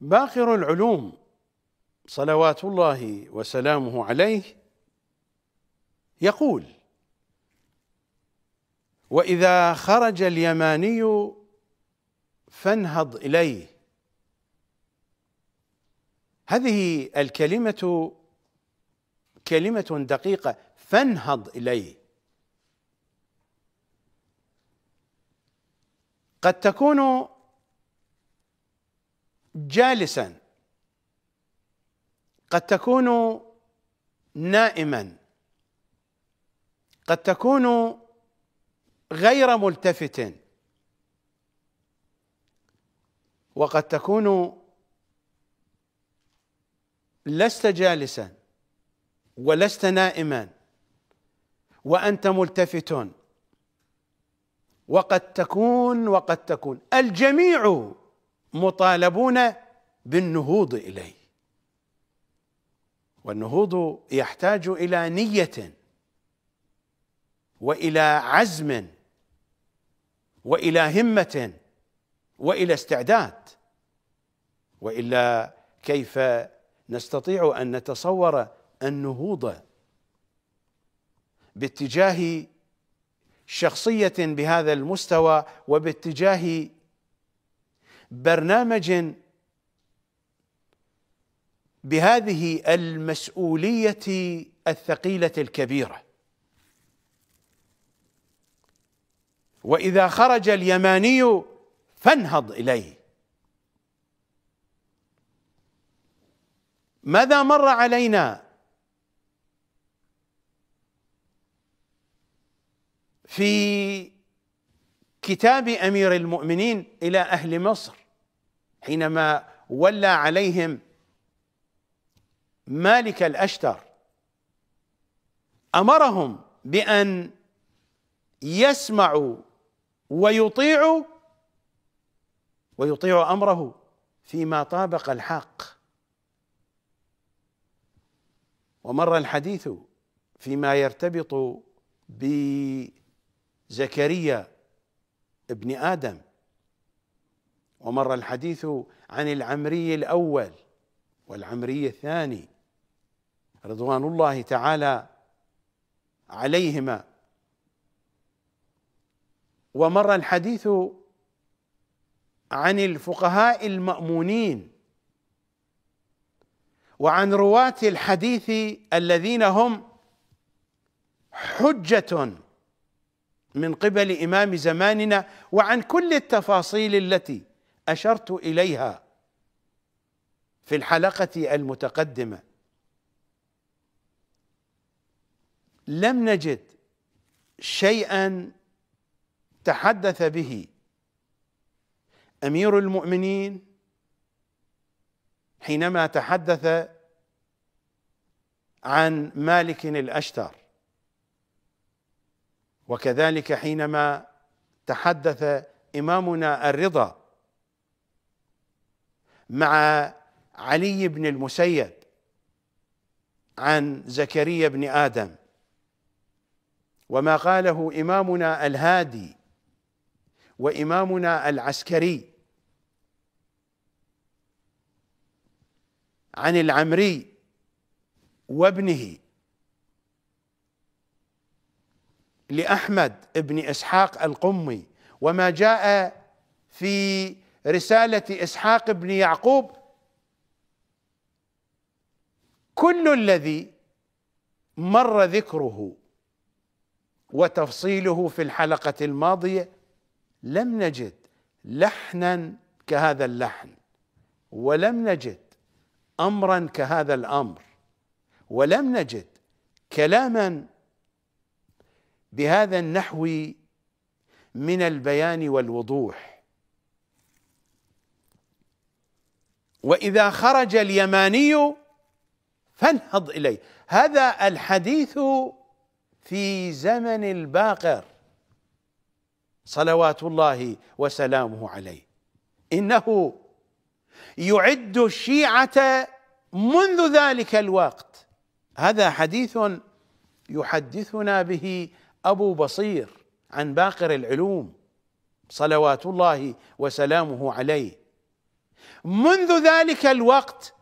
باقر العلوم صلوات الله وسلامه عليه يقول واذا خرج اليماني فانهض اليه هذه الكلمه كلمه دقيقه فانهض اليه قد تكون جالسا قد تكون نائما قد تكون غير ملتفت وقد تكون لست جالسا ولست نائما وانت ملتفت وقد تكون وقد تكون الجميع مطالبون بالنهوض اليه والنهوض يحتاج الى نيه والى عزم والى همه والى استعداد والا كيف نستطيع ان نتصور النهوض باتجاه شخصيه بهذا المستوى وباتجاه برنامج بهذه المسؤوليه الثقيله الكبيره واذا خرج اليماني فانهض اليه ماذا مر علينا في كتاب امير المؤمنين الى اهل مصر حينما ولى عليهم مالك الاشتر امرهم بان يسمعوا ويطيعوا ويطيعوا امره فيما طابق الحق ومر الحديث فيما يرتبط بزكريا ابن ادم ومر الحديث عن العمري الاول والعمري الثاني رضوان الله تعالى عليهما ومر الحديث عن الفقهاء المامونين وعن رواه الحديث الذين هم حجه من قبل امام زماننا وعن كل التفاصيل التي اشرت اليها في الحلقه المتقدمه لم نجد شيئا تحدث به امير المؤمنين حينما تحدث عن مالك الاشتر وكذلك حينما تحدث امامنا الرضا مع علي بن المسيب عن زكريا بن ادم وما قاله امامنا الهادي وامامنا العسكري عن العمري وابنه لاحمد بن اسحاق القمي وما جاء في رسالة إسحاق بن يعقوب كل الذي مر ذكره وتفصيله في الحلقة الماضية لم نجد لحنا كهذا اللحن ولم نجد امرا كهذا الامر ولم نجد كلاما بهذا النحو من البيان والوضوح واذا خرج اليماني فانهض اليه هذا الحديث في زمن الباقر صلوات الله وسلامه عليه انه يعد الشيعه منذ ذلك الوقت هذا حديث يحدثنا به ابو بصير عن باقر العلوم صلوات الله وسلامه عليه منذ ذلك الوقت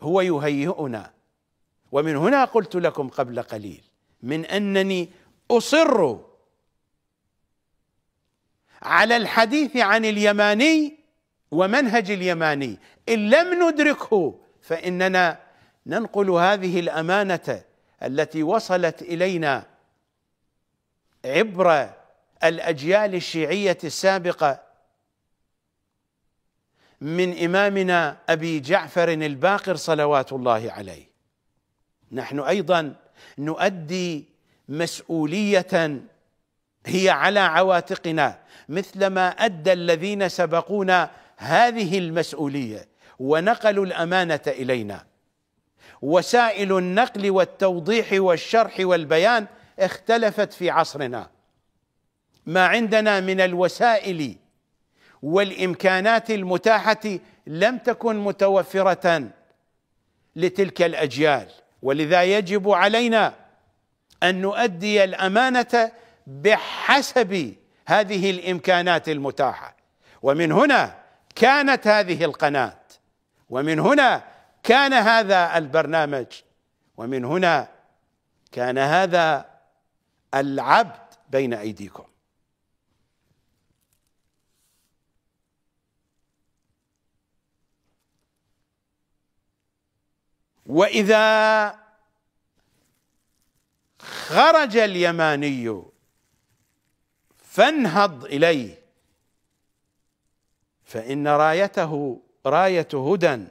هو يهيئنا ومن هنا قلت لكم قبل قليل من انني اصر على الحديث عن اليماني ومنهج اليماني ان لم ندركه فاننا ننقل هذه الامانه التي وصلت الينا عبر الاجيال الشيعيه السابقه من إمامنا أبي جعفر الباقر صلوات الله عليه نحن أيضا نؤدي مسؤولية هي على عواتقنا مثلما أدى الذين سبقونا هذه المسؤولية ونقلوا الأمانة إلينا وسائل النقل والتوضيح والشرح والبيان اختلفت في عصرنا ما عندنا من الوسائل والامكانات المتاحه لم تكن متوفره لتلك الاجيال ولذا يجب علينا ان نؤدي الامانه بحسب هذه الامكانات المتاحه ومن هنا كانت هذه القناه ومن هنا كان هذا البرنامج ومن هنا كان هذا العبد بين ايديكم واذا خرج اليماني فانهض اليه فان رايته رايه هدى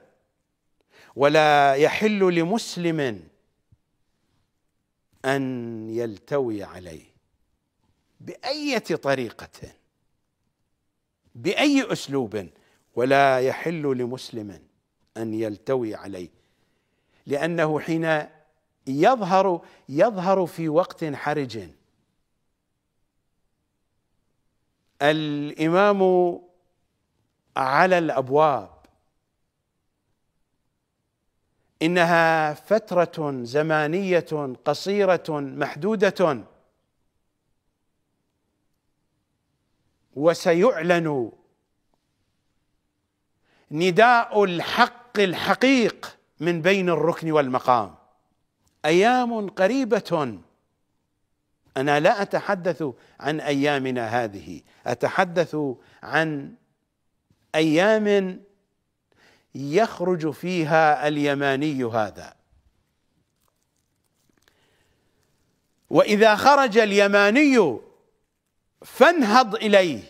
ولا يحل لمسلم ان يلتوي عليه باية طريقة بأي أسلوب ولا يحل لمسلم أن يلتوي عليه لأنه حين يظهر يظهر في وقت حرج الإمام على الأبواب إنها فترة زمانية قصيرة محدودة وسيعلن نداء الحق الحقيق من بين الركن والمقام ايام قريبه انا لا اتحدث عن ايامنا هذه اتحدث عن ايام يخرج فيها اليماني هذا واذا خرج اليماني فانهض اليه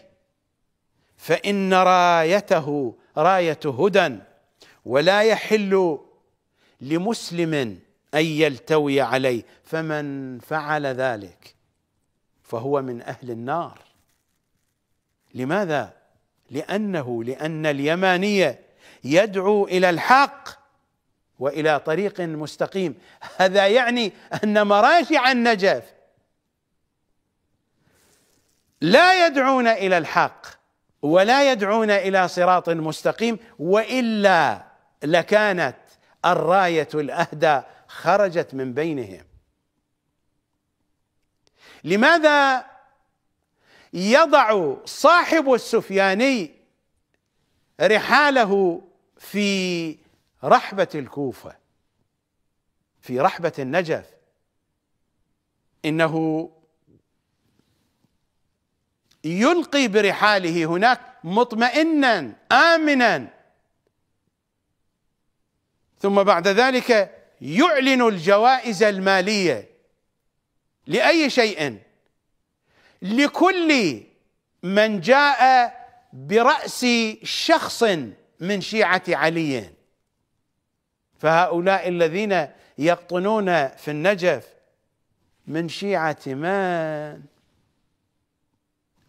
فان رايته رايه هدى ولا يحل لمسلم أن يلتوي عليه فمن فعل ذلك فهو من أهل النار لماذا؟ لأنه لأن اليمانية يدعو إلى الحق وإلى طريق مستقيم هذا يعني أن مراجع النجف لا يدعون إلى الحق ولا يدعون إلى صراط مستقيم وإلا لكانت الرايه الاهدى خرجت من بينهم لماذا يضع صاحب السفياني رحاله في رحبه الكوفه في رحبه النجف انه يلقي برحاله هناك مطمئنا امنا ثم بعد ذلك يعلن الجوائز الماليه لاي شيء لكل من جاء براس شخص من شيعه علي فهؤلاء الذين يقطنون في النجف من شيعه من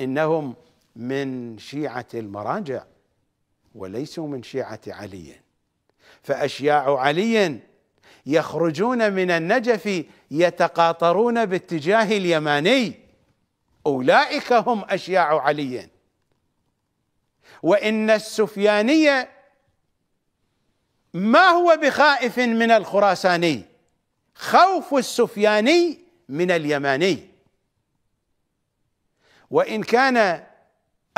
انهم من شيعه المراجع وليسوا من شيعه علي فأشياع علي يخرجون من النجف يتقاطرون باتجاه اليماني أولئك هم أشياع علي وإن السفياني ما هو بخائف من الخراساني خوف السفياني من اليماني وإن كان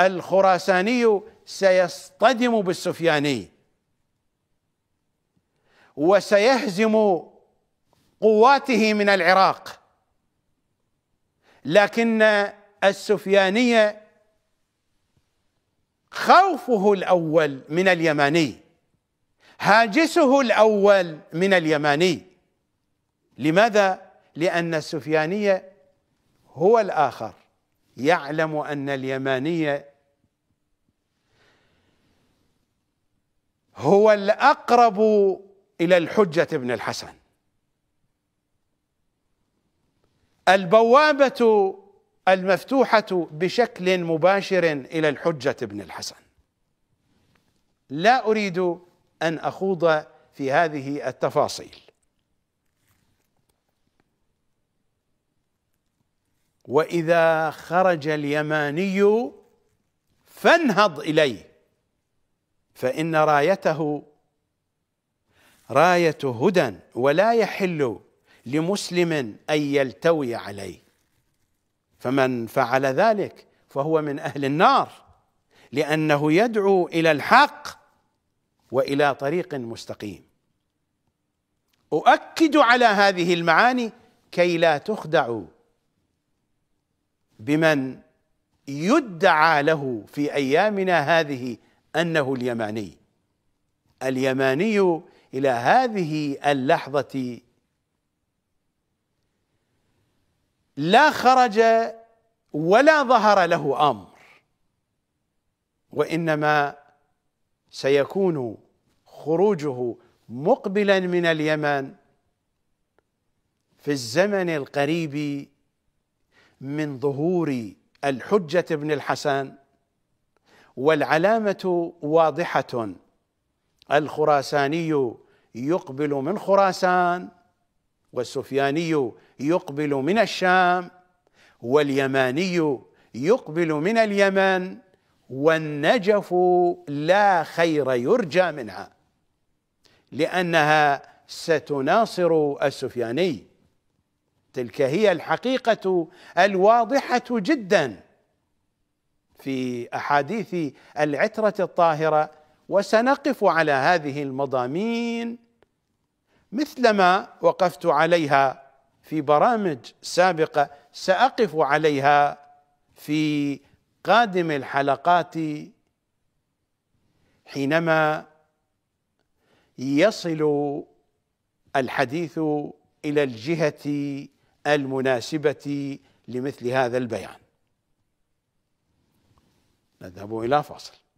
الخراساني سيصطدم بالسفياني وسيهزم قواته من العراق لكن السفيانيه خوفه الاول من اليماني هاجسه الاول من اليماني لماذا لان السفيانيه هو الاخر يعلم ان اليماني هو الاقرب إلى الحجة بن الحسن البوابة المفتوحة بشكل مباشر إلى الحجة بن الحسن لا أريد أن أخوض في هذه التفاصيل وإذا خرج اليماني فانهض إليه فإن رايته رايه هدى ولا يحل لمسلم ان يلتوي عليه فمن فعل ذلك فهو من اهل النار لانه يدعو الى الحق والى طريق مستقيم اؤكد على هذه المعاني كي لا تخدعوا بمن يدعى له في ايامنا هذه انه اليماني اليماني الى هذه اللحظه لا خرج ولا ظهر له امر وانما سيكون خروجه مقبلا من اليمن في الزمن القريب من ظهور الحجه بن الحسن والعلامه واضحه الخراساني يقبل من خراسان والسفياني يقبل من الشام واليماني يقبل من اليمن والنجف لا خير يرجى منها لانها ستناصر السفياني تلك هي الحقيقه الواضحه جدا في احاديث العتره الطاهره وسنقف على هذه المضامين مثلما وقفت عليها في برامج سابقه ساقف عليها في قادم الحلقات حينما يصل الحديث الى الجهه المناسبه لمثل هذا البيان نذهب الى فاصل